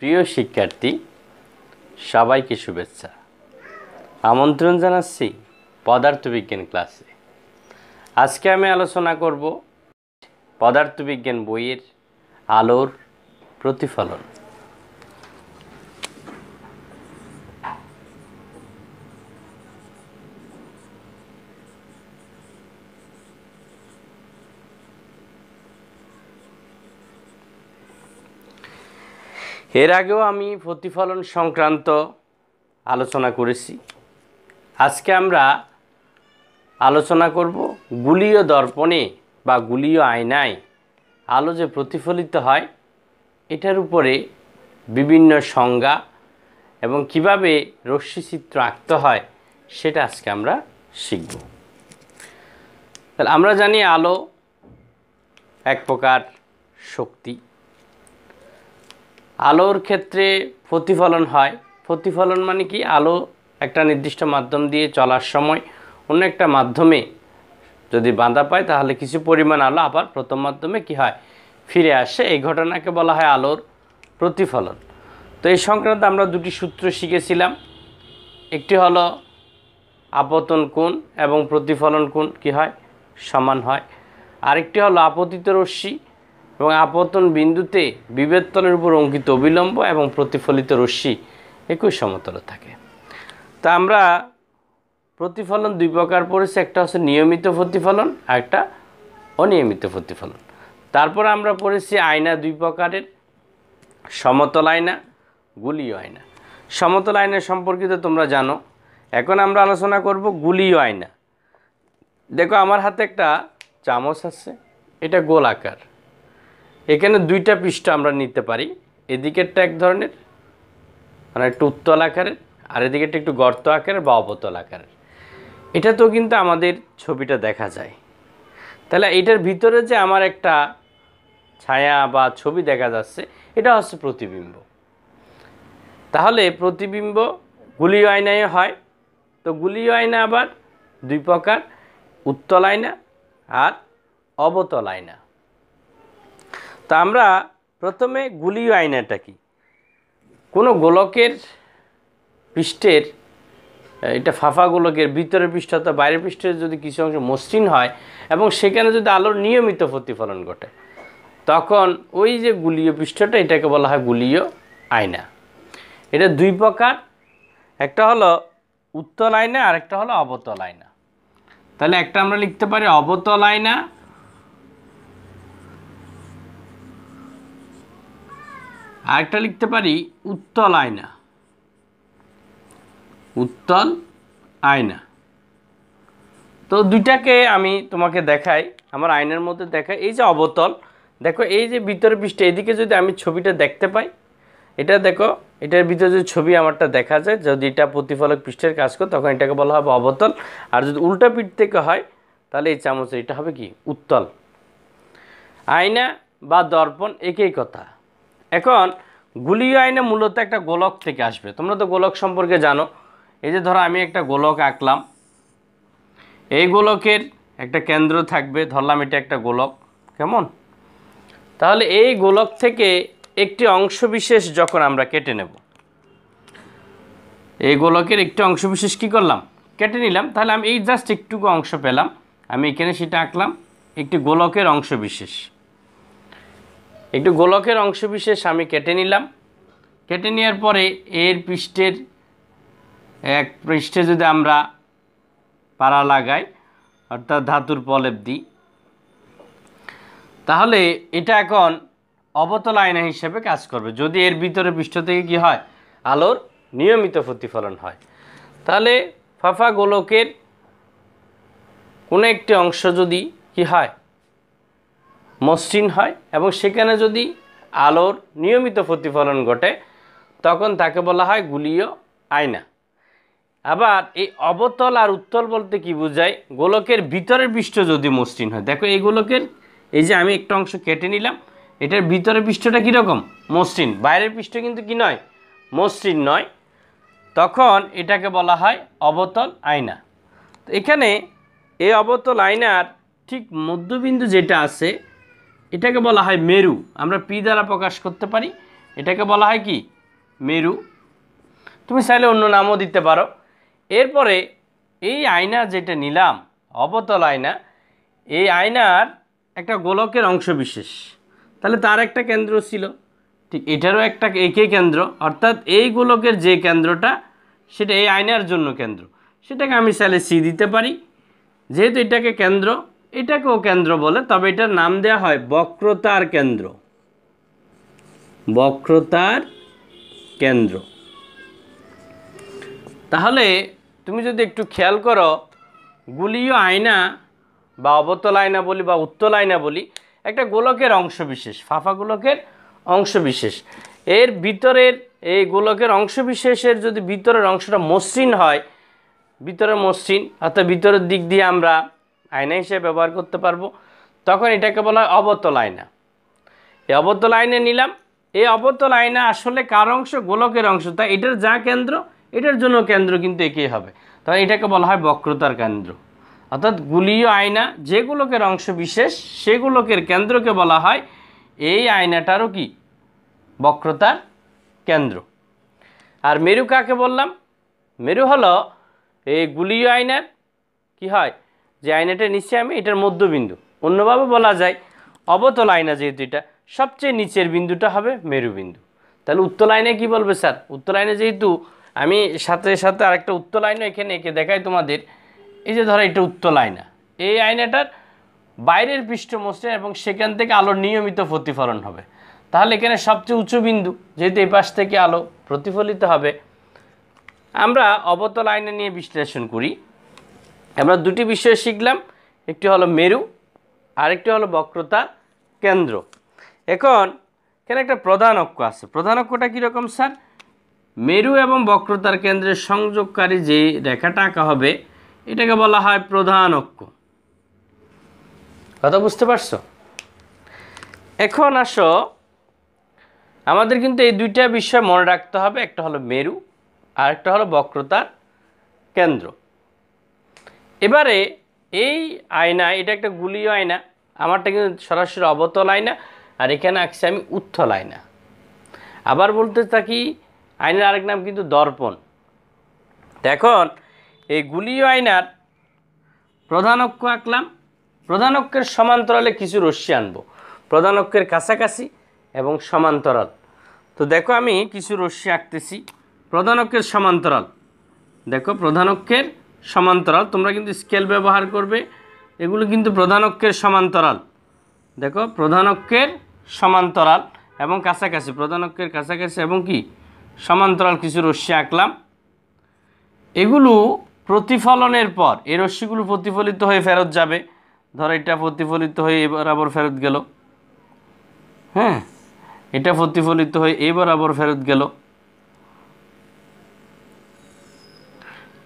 প্রিয় শিক্ষার্থী সবাইকে শুভেচ্ছা আমন্ত্রণ জানাচ্ছি পদার্থবিজ্ঞান ক্লাসে আজকে আমি আলোচনা করব পদার্থবিজ্ঞান বইয়ের আলোর প্রতিফলন এর আগেও আমি প্রতিফলন সংক্রান্ত আলোচনা করেছি আজকে আমরা আলোচনা করব গুলীয় দর্পণে বা গুলীয় আয়নায় আলো যে প্রতিফলিত হয় এটার উপরে বিভিন্ন সংজ্ঞা এবং কিভাবে রশ্মিচিত্র আঁকতে হয় সেটা আজকে আমরা শিখব তাহলে আমরা জানি আলো এক প্রকার শক্তি আলোর ক্ষেত্রে প্রতিফলন হয় প্রতিফলন মানে কি আলো একটা নির্দিষ্ট মাধ্যম দিয়ে চলার সময় অন্য একটা মাধ্যমে যদি বাঁধা পায় তাহলে কিছু পরিমাণ আলো আবার প্রথম মাধ্যমে কি হয় ফিরে আসে এই ঘটনাকে বলা হয় আলোর প্রতিফলন তো এই সংক্রান্ত আমরা দুটি সূত্র শিখেছিলাম একটি হলো আপতন কোণ এবং প্রতিফলন কোণ কি হয় সমান হয় আরেকটি হলো আপতিত রশ্মি এবং আপতন বিন্দুতে বিবেতনের উপর অঙ্কিত অবিলম্ব এবং প্রতিফলিত রশ্মি একই সমতলে থাকে তা আমরা প্রতিফলন দুই প্রকার পড়েছি একটা হচ্ছে নিয়মিত প্রতিফলন আর একটা অনিয়মিত প্রতিফলন তারপর আমরা পড়েছি আয়না দুই প্রকারের সমতল আয়না গুলিও আয়না সমতল আয়না সম্পর্কিত তোমরা জানো এখন আমরা আলোচনা করব গুলিও আয়না দেখো আমার হাতে একটা চামচ আছে এটা গোলাকার এখানে দুইটা পৃষ্ঠা আমরা নিতে পারি এদিকেরটা এক ধরনের মানে একটু উত্তল আকারের আর এদিকেরটা একটু গর্ত আকারের বা অবতল আকারের এটা তো কিন্তু আমাদের ছবিটা দেখা যায় তাহলে এটার ভিতরে যে আমার একটা ছায়া বা ছবি দেখা যাচ্ছে এটা হচ্ছে প্রতিবিম্ব তাহলে প্রতিবিম্ব গুলি আয়নায় হয় তো গুলি আয়না আবার দুই প্রকার উত্তল আয়না আর অবতল আয়না তো আমরা প্রথমে গুলিও আয়নাটা কি কোনো গোলকের পৃষ্ঠের এটা ফাফা গোলকের ভিতরের পৃষ্ঠ অথবা বাইরের পৃষ্ঠের যদি কিছু অংশ মসৃণ হয় এবং সেখানে যদি আলোর নিয়মিত প্রতিফলন ঘটে তখন ওই যে গুলীয় পৃষ্ঠটা এটাকে বলা হয় গুলীয় আয়না এটা দুই প্রকার একটা হলো উত্তল আয়না আর একটা হলো অবতল আয়না তাহলে একটা আমরা লিখতে পারি অবতল আয়না আরেকটা লিখতে পারি উত্তল আয়না উত্তল আয়না তো দুইটাকে আমি তোমাকে দেখাই আমার আয়নার মধ্যে দেখাই এই যে অবতল দেখো এই যে ভিতরে পৃষ্ঠে এদিকে যদি আমি ছবিটা দেখতে পাই এটা দেখো এটার ভিতরে যদি ছবি আমারটা দেখা যায় যদি এটা প্রতিফলক পৃষ্ঠের কাজ করে তখন এটাকে বলা হবে অবতল আর যদি উল্টা পিঠ থেকে হয় তাহলে এই চামচের এটা হবে কি উত্তল আয়না বা দর্পণ একই কথা এখন গুলি আইনে মূলত একটা গোলক থেকে আসবে তোমরা তো গোলক সম্পর্কে জানো এই যে ধরো আমি একটা গোলক আঁকলাম এই গোলকের একটা কেন্দ্র থাকবে ধরলাম এটা একটা গোলক কেমন তাহলে এই গোলক থেকে একটি অংশ বিশেষ যখন আমরা কেটে নেব এই গোলকের একটি অংশ বিশেষ কি করলাম কেটে নিলাম তাহলে আমি এই জাস্ট একটুকু অংশ পেলাম আমি এখানে সেটা আঁকলাম একটি গোলকের অংশ বিশেষ একটু গোলকের অংশবিশেষ আমি কেটে নিলাম কেটে নেওয়ার পরে এর পৃষ্ঠের এক পৃষ্ঠে যদি আমরা পাড়া লাগাই অর্থাৎ ধাতুর প্রলেপ দিই তাহলে এটা এখন অবতল আয়না হিসেবে কাজ করবে যদি এর ভিতরে পৃষ্ঠ থেকে কি হয় আলোর নিয়মিত প্রতিফলন হয় তাহলে ফাফা গোলকের কোনো একটি অংশ যদি কি হয় মসৃণ হয় এবং সেখানে যদি আলোর নিয়মিত প্রতিফলন ঘটে তখন তাকে বলা হয় গুলীয় আয়না আবার এই অবতল আর উত্তল বলতে কি বোঝায় গোলকের ভিতরের পৃষ্ঠ যদি মসৃণ হয় দেখো এই গোলকের এই যে আমি একটা অংশ কেটে নিলাম এটার ভিতরের পৃষ্ঠটা কীরকম মসৃণ বাইরের পৃষ্ঠ কিন্তু কি নয় মসৃণ নয় তখন এটাকে বলা হয় অবতল আয়না এখানে এই অবতল আয়নার ঠিক মধ্যবিন্দু যেটা আছে এটাকে বলা হয় মেরু আমরা পি দ্বারা প্রকাশ করতে পারি এটাকে বলা হয় কি মেরু তুমি চাইলে অন্য নামও দিতে পারো এরপরে এই আয়না যেটা নিলাম অবতল আয়না এই আয়নার একটা গোলকের অংশ বিশেষ তাহলে তার একটা কেন্দ্র ছিল ঠিক এটারও একটা একে কেন্দ্র অর্থাৎ এই গোলকের যে কেন্দ্রটা সেটা এই আয়নার জন্য কেন্দ্র সেটাকে আমি চাইলে সি দিতে পারি যেহেতু এটাকে কেন্দ্র এটাকেও কেন্দ্র বলে তবে এটার নাম দেওয়া হয় বক্রতার কেন্দ্র বক্রতার কেন্দ্র তাহলে তুমি যদি একটু খেয়াল করো গুলীয় আয়না বা অবতল আয়না বলি বা উত্তল আয়না বলি একটা গোলকের অংশবিশেষ ফাফা গোলকের অংশবিশেষ এর ভিতরের এই গোলকের অংশবিশেষের যদি ভিতরের অংশটা মসৃণ হয় ভিতরের মসৃণ অর্থাৎ ভিতরের দিক দিয়ে আমরা আয়না হিসেবে ব্যবহার করতে পারবো তখন এটাকে বলা হয় অবতল আয়না এই অবতল আয়না নিলাম এই অবতল আয়না আসলে কার অংশ গোলকের অংশ তাই এটার যা কেন্দ্র এটার জন্য কেন্দ্র কিন্তু একই হবে তখন এটাকে বলা হয় বক্রতার কেন্দ্র অর্থাৎ গুলীয় আয়না যে গোলকের অংশ বিশেষ সেগুলোকের কেন্দ্রকে বলা হয় এই আয়নাটারও কি বক্রতার কেন্দ্র আর মেরু কাকে বললাম মেরু হলো এই গুলীয় আয়নার কি হয় যে আয়নাটা নিচে আমি এটার মধ্যবিন্দু অন্যভাবে বলা যায় অবতল আয়না যেহেতু এটা সবচেয়ে নিচের বিন্দুটা হবে মেরুবিন্দু তাহলে উত্তল আয়না কী বলবে স্যার উত্তল আয়না যেহেতু আমি সাথে সাথে আরেকটা উত্তল আয়না এখানে এঁকে দেখাই তোমাদের এই যে ধরো এটা উত্তল আয়না এই আয়নাটার বাইরের পৃষ্ঠ মসৃণ এবং সেখান থেকে আলোর নিয়মিত প্রতিফলন হবে তাহলে এখানে সবচেয়ে উঁচু বিন্দু যেহেতু এই পাশ থেকে আলো প্রতিফলিত হবে আমরা অবতল আয়না নিয়ে বিশ্লেষণ করি আমরা দুটি বিষয় শিখলাম একটি হলো মেরু আরেকটি হলো বক্রতা কেন্দ্র এখন এখানে একটা প্রধান অক্ষ আছে প্রধান অক্ষটা কীরকম স্যার মেরু এবং বক্রতার কেন্দ্রের সংযোগকারী যে রেখাটা আঁকা হবে এটাকে বলা হয় প্রধান অক্ষ কথা বুঝতে পারছো এখন আসো আমাদের কিন্তু এই দুইটা বিষয় মনে রাখতে হবে একটা হলো মেরু আর একটা হলো বক্রতার কেন্দ্র এবারে এই আয়না এটা একটা গুলিও আয়না আমারটা কিন্তু সরাসরি অবতল আয়না আর এখানে আঁকছি আমি উত্থল আয়না আবার বলতে থাকি আয়নার আরেক নাম কিন্তু দর্পণ এখন এই গুলিও আয়নার প্রধান অক্ষ আঁকলাম প্রধান অক্ষের সমান্তরালে কিছু রশ্মি আনবো প্রধান অক্ষের কাছাকাছি এবং সমান্তরাল তো দেখো আমি কিছু রশ্মি আঁকতেছি প্রধান অক্ষের সমান্তরাল দেখো প্রধান অক্ষের সমান্তরাল তোমরা কিন্তু স্কেল ব্যবহার করবে এগুলো কিন্তু প্রধান অক্ষের সমান্তরাল দেখো প্রধান অক্ষের সমান্তরাল এবং কাছাকাছি প্রধান অক্ষের কাছাকাছি এবং কি সমান্তরাল কিছু রশ্মি আঁকলাম এগুলো প্রতিফলনের পর এই রশ্মিগুলো প্রতিফলিত হয়ে ফেরত যাবে ধর এটা প্রতিফলিত হয়ে এবার আবার ফেরত গেল হ্যাঁ এটা প্রতিফলিত হয়ে এবার আবার ফেরত গেল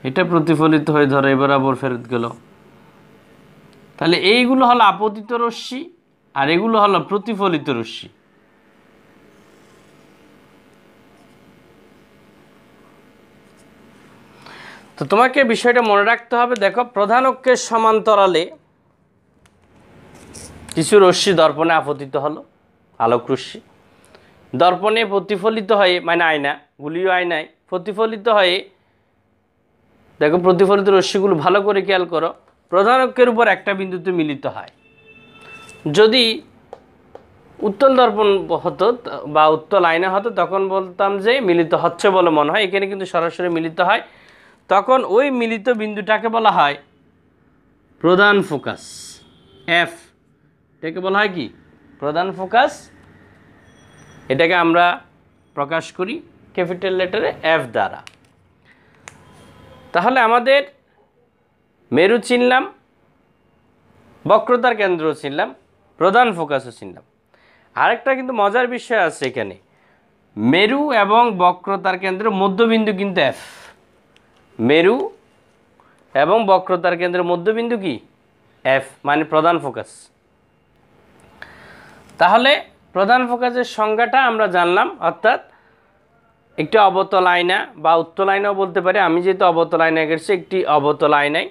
এটা প্রতিফলিত হয়ে ধরো এবার আবার ফেরত গেল তাহলে এইগুলো হলো আপতিত রশ্মি আর এগুলো হলো প্রতিফলিত রশ্মি তো তোমাকে বিষয়টা মনে রাখতে হবে দেখো প্রধান অক্ষের সমান্তরালে কিছু রশ্মি দর্পণে আপতিত হলো আলোক রশ্মি দর্পণে প্রতিফলিত হয়ে মানে আয়না গুলিও আয়নায় প্রতিফলিত হয়ে দেখো প্রতিফলিত রশ্মিগুলো ভালো করে খেয়াল করো প্রধান অক্ষের উপর একটা বিন্দুতে মিলিত হয় যদি উত্তল দর্পণ হতো বা উত্তল আয়না হতো তখন বলতাম যে মিলিত হচ্ছে বলে মনে হয় এখানে কিন্তু সরাসরি মিলিত হয় তখন ওই মিলিত বিন্দুটাকে বলা হয় প্রধান ফোকাস এফ এটাকে বলা হয় কি প্রধান ফোকাস এটাকে আমরা প্রকাশ করি ক্যাপিটাল লেটারে এফ দ্বারা তাহলে আমাদের মেরু চিনলাম বক্রতার কেন্দ্র চিনলাম প্রধান ফোকাসও চিনলাম আরেকটা কিন্তু মজার বিষয় আছে এখানে মেরু এবং বক্রতার কেন্দ্র মধ্যবিন্দু কিন্তু এফ মেরু এবং বক্রতার কেন্দ্রের মধ্যবিন্দু কি এফ মানে প্রধান ফোকাস তাহলে প্রধান ফোকাসের সংজ্ঞাটা আমরা জানলাম অর্থাৎ একটি অবতল আয়না বা উত্তল আয়নাও বলতে পারে আমি যেহেতু অবতল আয়না গেছি একটি অবতল আয়নায়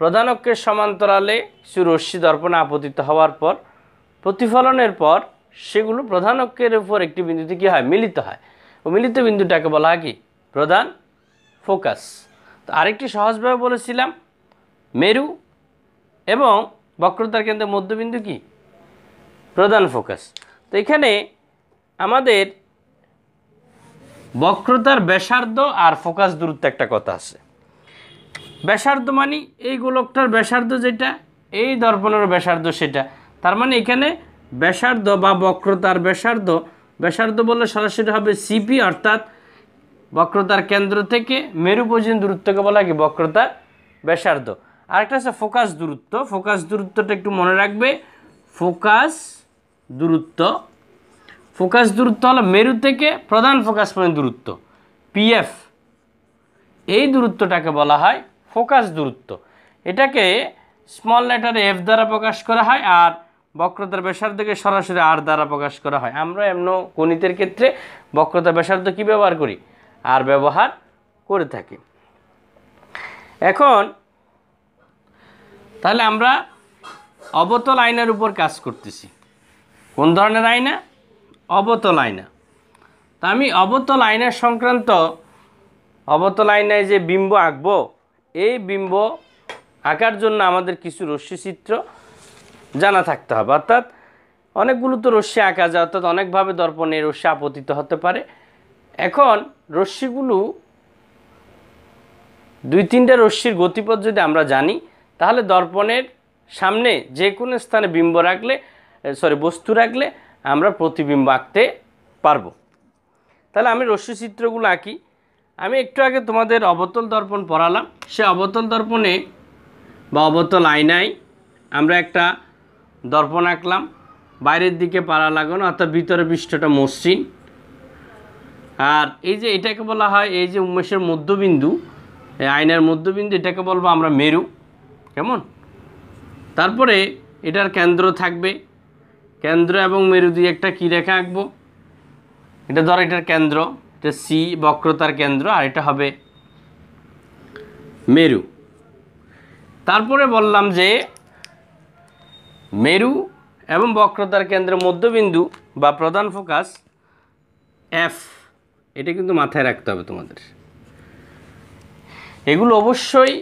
প্রধান অক্ষের সমান্তরালে কিছু রশ্মি দর্পণ আপতিত হওয়ার পর প্রতিফলনের পর সেগুলো প্রধান অক্ষের উপর একটি বিন্দুতে কী হয় মিলিত হয় ও মিলিত বিন্দুটাকে বলা হয় কি প্রধান ফোকাস তো আরেকটি সহজভাবে বলেছিলাম মেরু এবং বক্রতার কেন্দ্রের মধ্যবিন্দু কি প্রধান ফোকাস তো এখানে আমাদের বক্রতার ব্যাসার্ধ আর ফোকাস দূরত্ব একটা কথা আছে ব্যাসার্ধ মানে এই গোলকটার ব্যাসার্ধ যেটা এই দর্পণের ব্যাসার্ধ সেটা তার মানে এখানে ব্যাসার্ধ বা বক্রতার ব্যাসার্ধ ব্যাসার্ধ বললে সরাসরি হবে সিপি অর্থাৎ বক্রতার কেন্দ্র থেকে মেরু পর্যন্ত দূরত্বকে বলা কি বক্রতার ব্যাসার্ধ আরেকটা আছে ফোকাস দূরত্ব ফোকাস দূরত্বটা একটু মনে রাখবে ফোকাস দূরত্ব ফোকাস দূরত্ব হলো মেরু থেকে প্রধান ফোকাস পয়েন্ট দূরত্ব পিএফ এই দূরত্বটাকে বলা হয় ফোকাস দূরত্ব এটাকে স্মল লেটারে এফ দ্বারা প্রকাশ করা হয় আর বক্রতার ব্যাসার্ধকে সরাসরি আর দ্বারা প্রকাশ করা হয় আমরা এমন গণিতের ক্ষেত্রে বক্রতা ব্যসার্ধ কী ব্যবহার করি আর ব্যবহার করে থাকি এখন তাহলে আমরা অবতল আয়নার উপর কাজ করতেছি কোন ধরনের আয়না অবতল আয়না তো আমি অবতল আয়নার সংক্রান্ত অবতল আয়নায় যে বিম্ব আঁকবো এই বিম্ব আঁকার জন্য আমাদের কিছু রশ্মিচিত্র জানা থাকতে হবে অর্থাৎ অনেকগুলো তো রশ্মি আঁকা যায় অর্থাৎ অনেকভাবে দর্পণে রশ্মি আপতিত হতে পারে এখন রশ্মিগুলো দুই তিনটা রশ্মির গতিপথ যদি আমরা জানি তাহলে দর্পণের সামনে যে কোনো স্থানে বিম্ব রাখলে সরি বস্তু রাখলে আমরা প্রতিবিম্ব আঁকতে পারবো তাহলে আমি রশ্মি চিত্রগুলো আঁকি আমি একটু আগে তোমাদের অবতল দর্পণ পড়ালাম সে অবতল দর্পণে বা অবতল আয়নায় আমরা একটা দর্পণ আঁকলাম বাইরের দিকে পাড়া লাগানো অর্থাৎ ভিতরে পৃষ্ঠটা মসৃণ আর এই যে এটাকে বলা হয় এই যে উমেশের মধ্যবিন্দু আয়নার মধ্যবিন্দু এটাকে বলবো আমরা মেরু কেমন তারপরে এটার কেন্দ্র থাকবে কেন্দ্র এবং মেরু দিয়ে একটা কী রেখা আঁকবো এটা ধর এটার কেন্দ্র এটা সি বক্রতার কেন্দ্র আর এটা হবে মেরু তারপরে বললাম যে মেরু এবং বক্রতার কেন্দ্রের মধ্যবিন্দু বা প্রধান ফোকাস এফ এটা কিন্তু মাথায় রাখতে হবে তোমাদের এগুলো অবশ্যই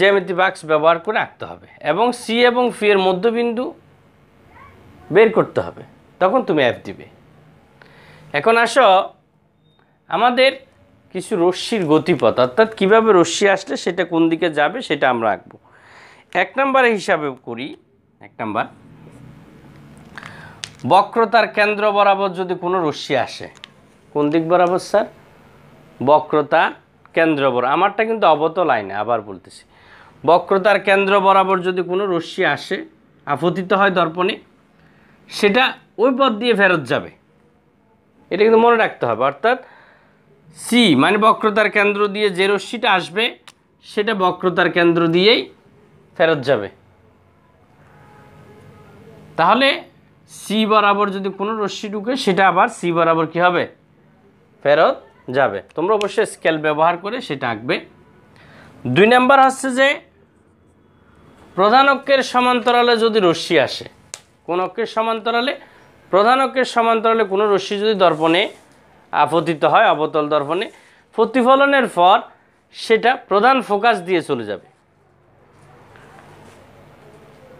জ্যামিতি বাক্স ব্যবহার করে আঁকতে হবে এবং সি এবং ফি এর মধ্যবিন্দু বের করতে হবে তখন তুমি অ্যাপ দিবে এখন আসো আমাদের কিছু রশ্মির গতিপথ অর্থাৎ কীভাবে রশ্মি আসলে সেটা কোন দিকে যাবে সেটা আমরা আঁকবো এক নম্বরে হিসাবে করি এক নাম্বার বক্রতার কেন্দ্র বরাবর যদি কোনো রশ্মি আসে কোন দিক বরাবর স্যার বক্রতার কেন্দ্র বরাবর আমারটা কিন্তু অবত লাইনে আবার বলতেছি বক্রতার কেন্দ্র বরাবর যদি কোনো রশ্মি আসে আপতিত হয় দর্পণে সেটা ওই পথ দিয়ে ফেরত যাবে এটা কিন্তু মনে রাখতে হবে অর্থাৎ সি মানে বক্রতার কেন্দ্র দিয়ে যে রশ্মিটা আসবে সেটা বক্রতার কেন্দ্র দিয়েই ফেরত যাবে তাহলে সি বরাবর যদি কোনো রশ্মি ঢুকে সেটা আবার সি বরাবর কি হবে ফেরত যাবে তোমরা অবশ্যই স্কেল ব্যবহার করে সেটা আঁকবে দুই নাম্বার হচ্ছে যে প্রধান অক্ষের সমান্তরালে যদি রশ্মি আসে কোন অক্ষের সমান্তরালে প্রধান অক্ষের সমান্তরালে কোনো রশ্মি যদি দর্পণে আপতিত হয় অবতল দর্পণে প্রতিফলনের পর সেটা প্রধান ফোকাস দিয়ে চলে যাবে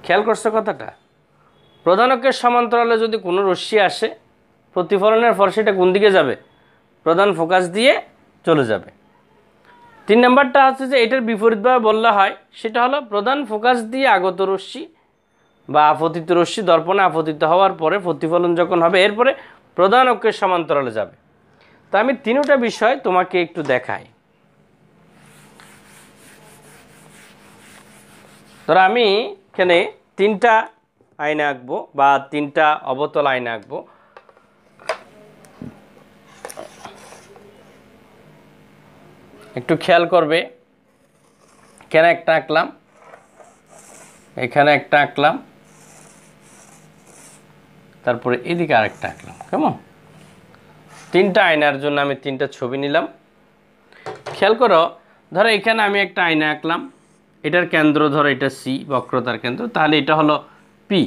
খেয়াল করছে কথাটা প্রধান অক্ষের সমান্তরালে যদি কোনো রশ্মি আসে প্রতিফলনের পর সেটা কোন দিকে যাবে প্রধান ফোকাস দিয়ে চলে যাবে তিন নম্বরটা হচ্ছে যে এটার বিপরীতভাবে বললা হয় সেটা হলো প্রধান ফোকাস দিয়ে আগত রশ্মি বা আপতিত রশ্মি দর্পণে আপতিত হওয়ার পরে প্রতিফলন যখন হবে এরপরে প্রধান অক্ষের সমান্তরালে যাবে তা আমি তিনটা বিষয় তোমাকে একটু দেখাই ধর আমি এখানে তিনটা আয়না আঁকবো বা তিনটা অবতল আয়না আঁকবো একটু খেয়াল করবে এখানে একটা আঁকলাম এখানে একটা আঁকলাম তারপরে এদিকে আরেকটা আঁকলাম কেমন তিনটা আয়নার জন্য আমি তিনটা ছবি নিলাম খেয়াল করো ধরো এখানে আমি একটা আয়না আঁকলাম এটার কেন্দ্র ধরো এটা সি বক্রতার কেন্দ্র তাহলে এটা হলো পি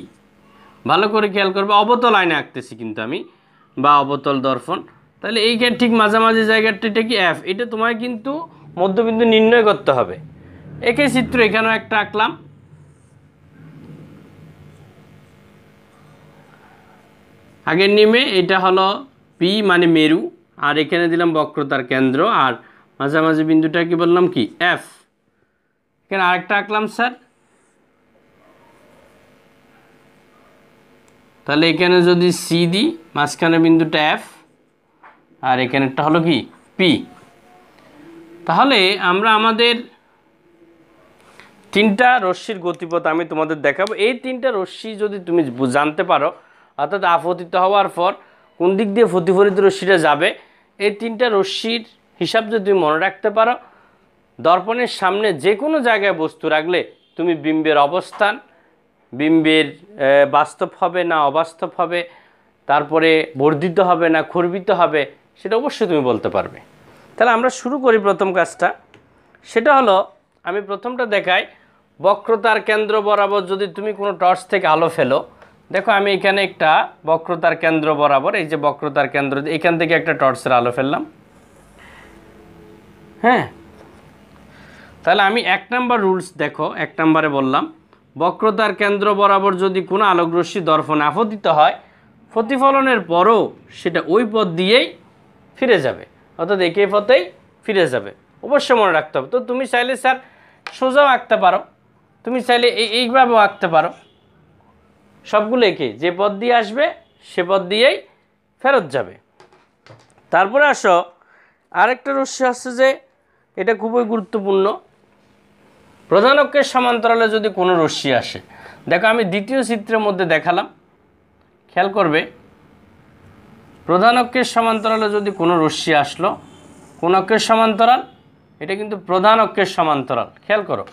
ভালো করে খেয়াল করবে অবতল আয়না আঁকতেছি কিন্তু আমি বা অবতল দর্পণ তাহলে এইখানে ঠিক মাঝামাঝি জায়গাটা এটা কি এফ এটা তোমায় কিন্তু মধ্যবিন্দু নির্ণয় করতে হবে একই চিত্র এখানেও একটা আঁকলাম আগের নিমে এটা হলো পি মানে মেরু আর এখানে দিলাম বক্রতার কেন্দ্র আর মাঝামাঝি বিন্দুটা কি বললাম কি এফ এখানে আরেকটা আঁকলাম স্যার তাহলে এখানে যদি সি দিই মাঝখানে বিন্দুটা এফ আর এখানেরটা হলো কি পি তাহলে আমরা আমাদের তিনটা রশ্মির গতিপথ আমি তোমাদের দেখাবো এই তিনটা রশ্মি যদি তুমি জানতে পারো অর্থাৎ আপতিত হওয়ার পর কোন দিক দিয়ে প্রতিফলিত রশ্মিটা যাবে এই তিনটা রশ্মির হিসাব যদি তুমি মনে রাখতে পারো দর্পণের সামনে যে কোনো জায়গায় বস্তু রাখলে তুমি বিম্বের অবস্থান বিম্বের বাস্তব হবে না অবাস্তব হবে তারপরে বর্ধিত হবে না খর্বিত হবে সেটা অবশ্যই তুমি বলতে পারবে তাহলে আমরা শুরু করি প্রথম কাজটা সেটা হলো আমি প্রথমটা দেখাই বক্রতার কেন্দ্র বরাবর যদি তুমি কোনো টর্চ থেকে আলো ফেলো দেখো আমি এখানে একটা বক্রতার কেন্দ্র বরাবর এই যে বক্রতার কেন্দ্র এখান থেকে একটা টর্চের আলো ফেললাম হ্যাঁ তাহলে আমি এক নাম্বার রুলস দেখো এক নাম্বারে বললাম বক্রতার কেন্দ্র বরাবর যদি কোনো আলোকরশ্মি দর্পণ আপতিত হয় প্রতিফলনের পরও সেটা ওই পথ দিয়েই ফিরে যাবে অর্থাৎ একে পথেই ফিরে যাবে অবশ্য মনে রাখতে হবে তো তুমি চাইলে স্যার সোজাও আঁকতে পারো তুমি চাইলে এইভাবেও আঁকতে পারো সবগুলো একে যে পথ দিয়ে আসবে সে পথ দিয়েই ফেরত যাবে তারপরে আসো আরেকটা রস্য আসছে যে এটা খুবই গুরুত্বপূর্ণ প্রধান অক্ষের সমান্তরালে যদি কোনো রশ্মি আসে দেখো আমি দ্বিতীয় চিত্রের মধ্যে দেখালাম খেয়াল করবে প্রধান অক্ষের সমান্তরালে যদি কোনো রশ্মি আসলো কোন অক্ষের সমান্তরাল এটা কিন্তু প্রধান অক্ষের সমান্তরাল খেয়াল করো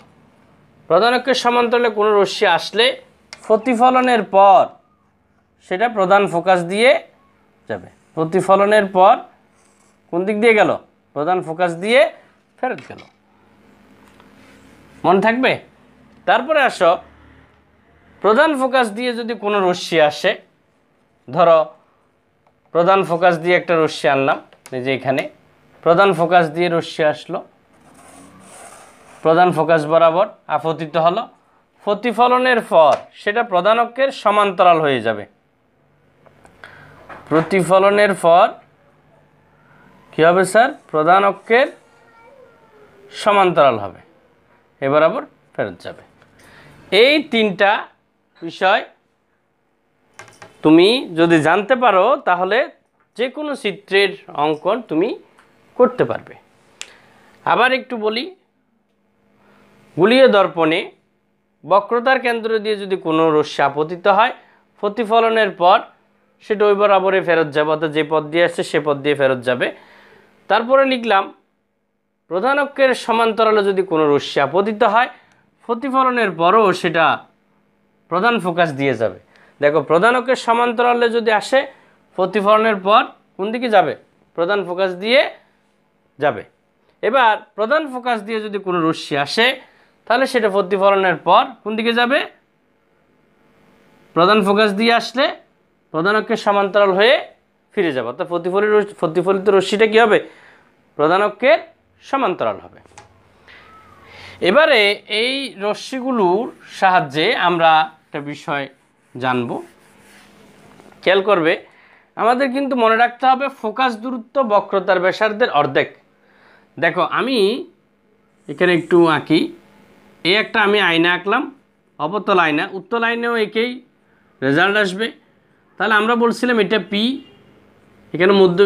প্রধান অক্ষের সমান্তরালে কোনো রশ্মি আসলে প্রতিফলনের পর সেটা প্রধান ফোকাস দিয়ে যাবে প্রতিফলনের পর কোন দিক দিয়ে গেল প্রধান ফোকাস দিয়ে ফেরত গেল মনে থাকবে তারপরে আসো প্রধান ফোকাস দিয়ে যদি কোনো রশ্মি আসে ধরো প্রধান ফোকাস দিয়ে একটা রশ্মি আনলাম যে এখানে প্রধান ফোকাস দিয়ে রশ্মি আসলো প্রধান ফোকাস বরাবর আপতিত হলো প্রতিফলনের পর সেটা প্রধান অক্ষের সমান্তরাল হয়ে যাবে প্রতিফলনের পর কী হবে স্যার প্রধান অক্ষের সমান্তরাল হবে এবার বরাবর ফেরত যাবে এই তিনটা বিষয় তুমি যদি জানতে পারো তাহলে যে কোনো চিত্রের অঙ্কন তুমি করতে পারবে আবার একটু বলি গুলিয়ে দর্পণে বক্রতার কেন্দ্র দিয়ে যদি কোনো রশ্মি আপতিত হয় প্রতিফলনের পর সেটা ওই বরাবরে ফেরত যাবে অর্থাৎ যে পথ দিয়ে আসছে সে পথ দিয়ে ফেরত যাবে তারপরে লিখলাম প্রধান অক্ষের সমান্তরালে যদি কোনো রশ্মি আপতিত হয় প্রতিফলনের পরও সেটা প্রধান ফোকাস দিয়ে যাবে দেখো প্রধান অক্ষের সমান্তরালে যদি আসে প্রতিফলনের পর কোন দিকে যাবে প্রধান ফোকাস দিয়ে যাবে এবার প্রধান ফোকাস দিয়ে যদি কোনো রশ্মি আসে তাহলে সেটা প্রতিফলনের পর কোন দিকে যাবে প্রধান ফোকাস দিয়ে আসলে প্রধান অক্ষের সমান্তরাল হয়ে ফিরে যাবে অর্থাৎ প্রতিফলিত প্রতিফলিত রশ্মিটা কী হবে প্রধান অক্ষের সমান্তরাল হবে এবারে এই রশ্মিগুলোর সাহায্যে আমরা একটা বিষয় জানব খেয়াল করবে আমাদের কিন্তু মনে রাখতে হবে ফোকাস দূরত্ব বক্রতার ব্যাসার্ধের অর্ধেক দেখো আমি এখানে একটু আঁকি এই একটা আমি আয়না আঁকলাম অবতল আয়না উত্তল আয়নাও একেই রেজাল্ট আসবে তাহলে আমরা বলছিলাম এটা পি এখানে মধ্য